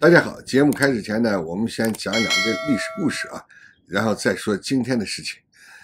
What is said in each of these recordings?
大家好，节目开始前呢，我们先讲两个历史故事啊，然后再说今天的事情。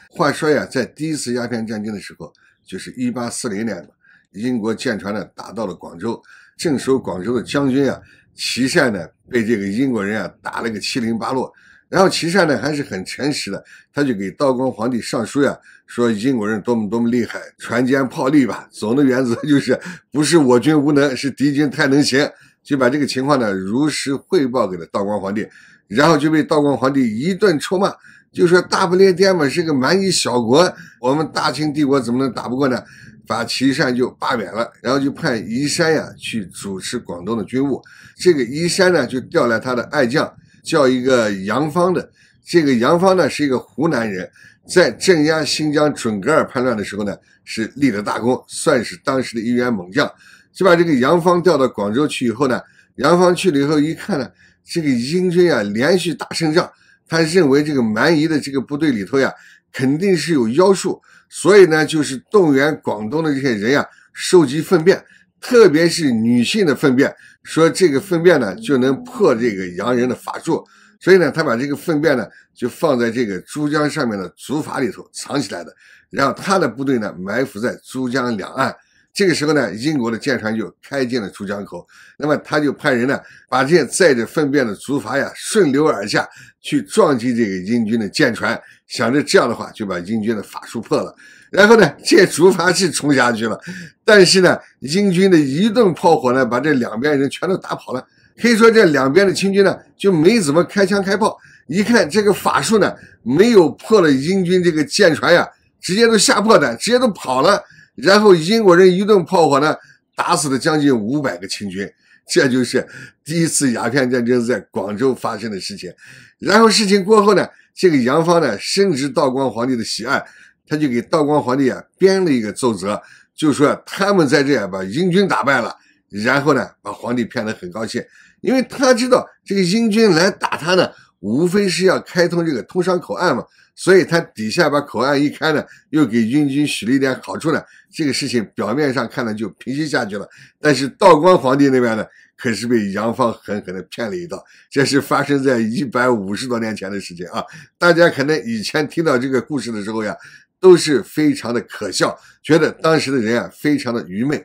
话说呀，在第一次鸦片战争的时候，就是一八四零年，英国舰船呢打到了广州，镇守广州的将军啊琦善呢被这个英国人啊打了个七零八落。然后琦善呢还是很诚实的，他就给道光皇帝上书呀，说英国人多么多么厉害，船坚炮利吧。总的原则就是不是我军无能，是敌军太能行。就把这个情况呢如实汇报给了道光皇帝，然后就被道光皇帝一顿臭骂，就说大不列颠嘛是个蛮夷小国，我们大清帝国怎么能打不过呢？把琦善就罢免了，然后就派宜山呀去主持广东的军务。这个宜山呢就调来他的爱将，叫一个杨芳的。这个杨芳呢是一个湖南人，在镇压新疆准格尔叛乱的时候呢是立了大功，算是当时的一员猛将。就把这个杨芳调到广州去以后呢，杨芳去了以后一看呢，这个英军啊连续打胜仗，他认为这个蛮夷的这个部队里头呀，肯定是有妖术，所以呢，就是动员广东的这些人呀，收集粪便，特别是女性的粪便，说这个粪便呢就能破这个洋人的法术，所以呢，他把这个粪便呢就放在这个珠江上面的竹筏里头藏起来的，然后他的部队呢埋伏在珠江两岸。这个时候呢，英国的舰船就开进了珠江口，那么他就派人呢，把这些载着粪便的竹筏呀顺流而下去撞击这个英军的舰船，想着这样的话就把英军的法术破了。然后呢，这竹筏是冲下去了，但是呢，英军的一顿炮火呢，把这两边人全都打跑了。可以说，这两边的清军呢就没怎么开枪开炮，一看这个法术呢没有破了，英军这个舰船呀，直接都吓破胆，直接都跑了。然后英国人一顿炮火呢，打死了将近五百个清军，这就是第一次鸦片战争在广州发生的事情。然后事情过后呢，这个杨方呢深知道光皇帝的喜爱，他就给道光皇帝啊编了一个奏折，就说他们在这把英军打败了，然后呢把皇帝骗得很高兴，因为他知道这个英军来打他呢。无非是要开通这个通商口岸嘛，所以他底下把口岸一开呢，又给英军许了一点好处呢。这个事情表面上看呢就平息下去了，但是道光皇帝那边呢可是被杨方狠狠的骗了一道，这是发生在一百五十多年前的事情啊，大家可能以前听到这个故事的时候呀，都是非常的可笑，觉得当时的人啊非常的愚昧。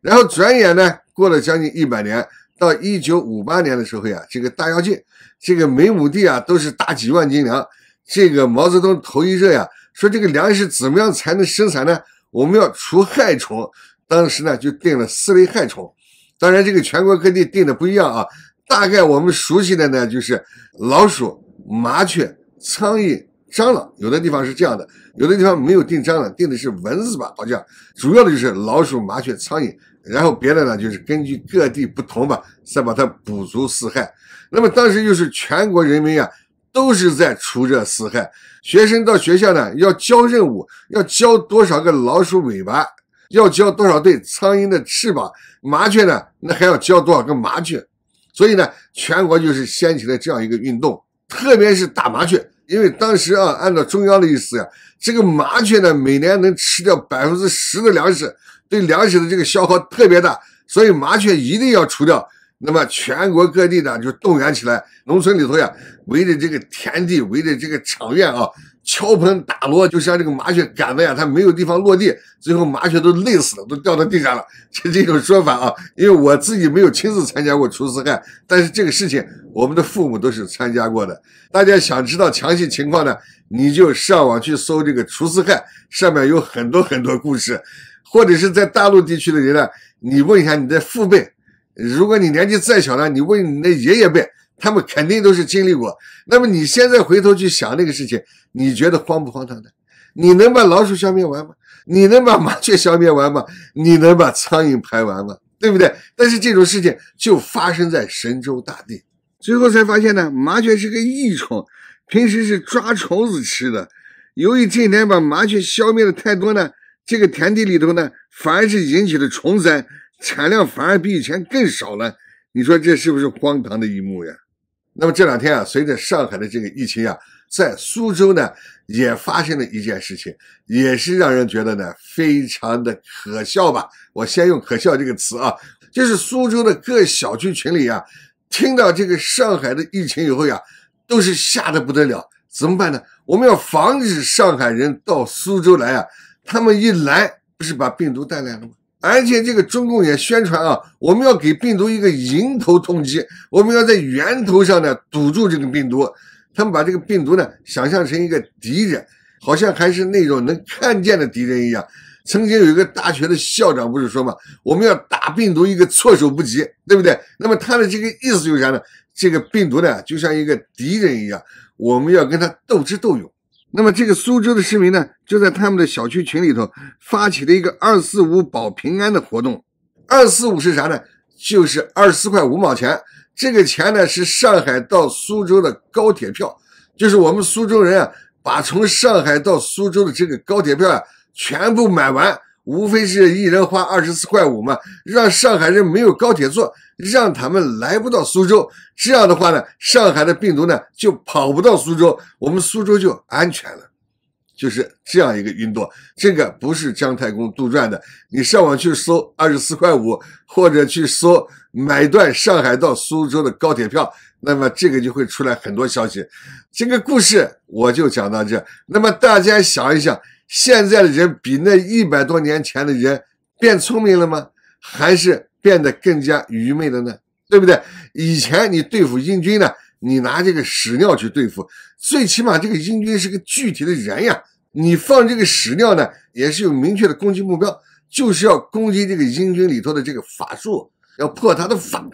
然后转眼呢过了将近一百年。到一九五八年的时候呀，这个大跃进，这个每亩地啊都是大几万斤粮。这个毛泽东头一热呀，说这个粮食怎么样才能生产呢？我们要除害虫。当时呢就定了四类害虫，当然这个全国各地定的不一样啊。大概我们熟悉的呢就是老鼠、麻雀、苍蝇。蟑螂有的地方是这样的，有的地方没有定蟑螂，定的是蚊子吧？好像主要的就是老鼠、麻雀、苍蝇，然后别的呢就是根据各地不同吧，再把它补足四害。那么当时又是全国人民呀，都是在除这四害。学生到学校呢要交任务，要交多少个老鼠尾巴，要交多少对苍蝇的翅膀，麻雀呢那还要交多少个麻雀。所以呢，全国就是掀起了这样一个运动。特别是打麻雀，因为当时啊，按照中央的意思呀，这个麻雀呢，每年能吃掉百分之十的粮食，对粮食的这个消耗特别大，所以麻雀一定要除掉。那么全国各地呢，就动员起来，农村里头呀，围着这个田地，围着这个场院啊。敲盆打锣，就像这个麻雀赶的呀，它没有地方落地，最后麻雀都累死了，都掉到地上了。这这种说法啊，因为我自己没有亲自参加过除四害，但是这个事情我们的父母都是参加过的。大家想知道详细情况呢，你就上网去搜这个除四害，上面有很多很多故事。或者是在大陆地区的人呢，你问一下你的父辈，如果你年纪再小呢，你问你的爷爷辈。他们肯定都是经历过。那么你现在回头去想那个事情，你觉得荒不荒唐的？你能把老鼠消灭完吗？你能把麻雀消灭完吗？你能把苍蝇拍完吗？对不对？但是这种事情就发生在神州大地，最后才发现呢，麻雀是个益虫，平时是抓虫子吃的。由于这几年把麻雀消灭的太多呢，这个田地里头呢，反而是引起了虫灾，产量反而比以前更少了。你说这是不是荒唐的一幕呀？那么这两天啊，随着上海的这个疫情啊，在苏州呢也发生了一件事情，也是让人觉得呢非常的可笑吧。我先用“可笑”这个词啊，就是苏州的各小区群里啊，听到这个上海的疫情以后呀，都是吓得不得了。怎么办呢？我们要防止上海人到苏州来啊，他们一来不是把病毒带来了吗？而且这个中共也宣传啊，我们要给病毒一个迎头痛击，我们要在源头上呢堵住这个病毒。他们把这个病毒呢想象成一个敌人，好像还是那种能看见的敌人一样。曾经有一个大学的校长不是说嘛，我们要打病毒一个措手不及，对不对？那么他的这个意思就是啥呢？这个病毒呢就像一个敌人一样，我们要跟他斗智斗勇。那么这个苏州的市民呢，就在他们的小区群里头发起了一个“二四五保平安”的活动，“二四五”是啥呢？就是二十四块五毛钱，这个钱呢是上海到苏州的高铁票，就是我们苏州人啊，把从上海到苏州的这个高铁票啊全部买完。无非是一人花二十四块五嘛，让上海人没有高铁坐，让他们来不到苏州。这样的话呢，上海的病毒呢就跑不到苏州，我们苏州就安全了。就是这样一个运作，这个不是姜太公杜撰的。你上网去搜二十四块五，或者去搜买断上海到苏州的高铁票。那么这个就会出来很多消息，这个故事我就讲到这。那么大家想一想，现在的人比那一百多年前的人变聪明了吗？还是变得更加愚昧了呢？对不对？以前你对付英军呢，你拿这个屎尿去对付，最起码这个英军是个具体的人呀，你放这个屎尿呢，也是有明确的攻击目标，就是要攻击这个英军里头的这个法术。要破他的法，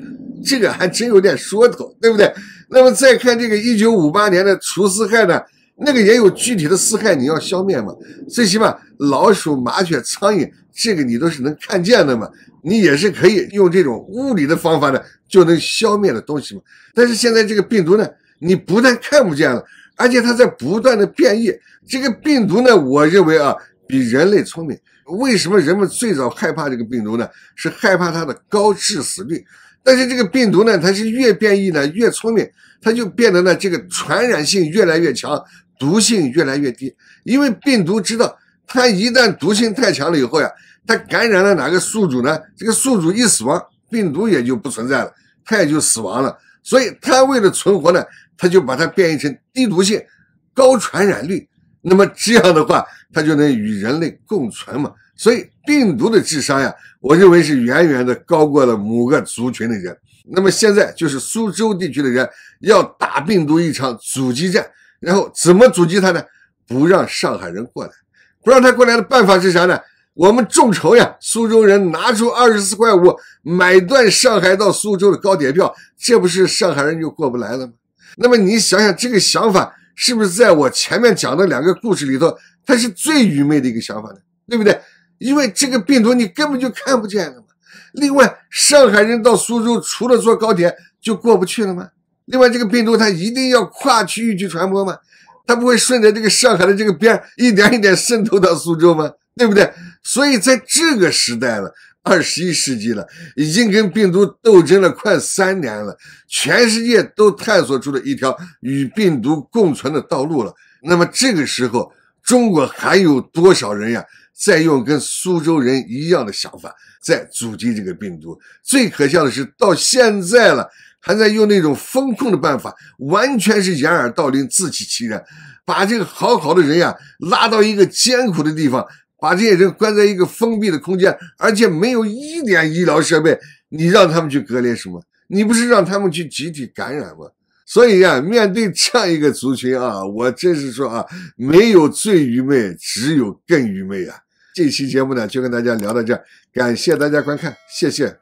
这个还真有点说头，对不对？那么再看这个一九五八年的除四害呢，那个也有具体的四害，你要消灭嘛？最起码老鼠、麻雀、苍蝇，这个你都是能看见的嘛，你也是可以用这种物理的方法呢，就能消灭的东西嘛。但是现在这个病毒呢，你不但看不见了，而且它在不断的变异。这个病毒呢，我认为啊，比人类聪明。为什么人们最早害怕这个病毒呢？是害怕它的高致死率。但是这个病毒呢，它是越变异呢越聪明，它就变得呢这个传染性越来越强，毒性越来越低。因为病毒知道，它一旦毒性太强了以后呀，它感染了哪个宿主呢？这个宿主一死亡，病毒也就不存在了，它也就死亡了。所以它为了存活呢，它就把它变异成低毒性、高传染率。那么这样的话，它就能与人类共存嘛？所以病毒的智商呀，我认为是远远的高过了某个族群的人。那么现在就是苏州地区的人要打病毒一场阻击战，然后怎么阻击他呢？不让上海人过来，不让他过来的办法是啥呢？我们众筹呀，苏州人拿出二十四块五买断上海到苏州的高铁票，这不是上海人就过不来了吗？那么你想想这个想法。是不是在我前面讲的两个故事里头，它是最愚昧的一个想法呢？对不对？因为这个病毒你根本就看不见了嘛。另外，上海人到苏州除了坐高铁就过不去了吗？另外，这个病毒它一定要跨区域去传播吗？它不会顺着这个上海的这个边一点一点渗透到苏州吗？对不对？所以在这个时代了。二十一世纪了，已经跟病毒斗争了快三年了，全世界都探索出了一条与病毒共存的道路了。那么这个时候，中国还有多少人呀，在用跟苏州人一样的想法在阻击这个病毒？最可笑的是，到现在了，还在用那种封控的办法，完全是掩耳盗铃、自欺欺人，把这个好好的人呀拉到一个艰苦的地方。把这些人关在一个封闭的空间，而且没有一点医疗设备，你让他们去隔离什么？你不是让他们去集体感染吗？所以呀，面对这样一个族群啊，我真是说啊，没有最愚昧，只有更愚昧啊！这期节目呢，就跟大家聊到这，感谢大家观看，谢谢。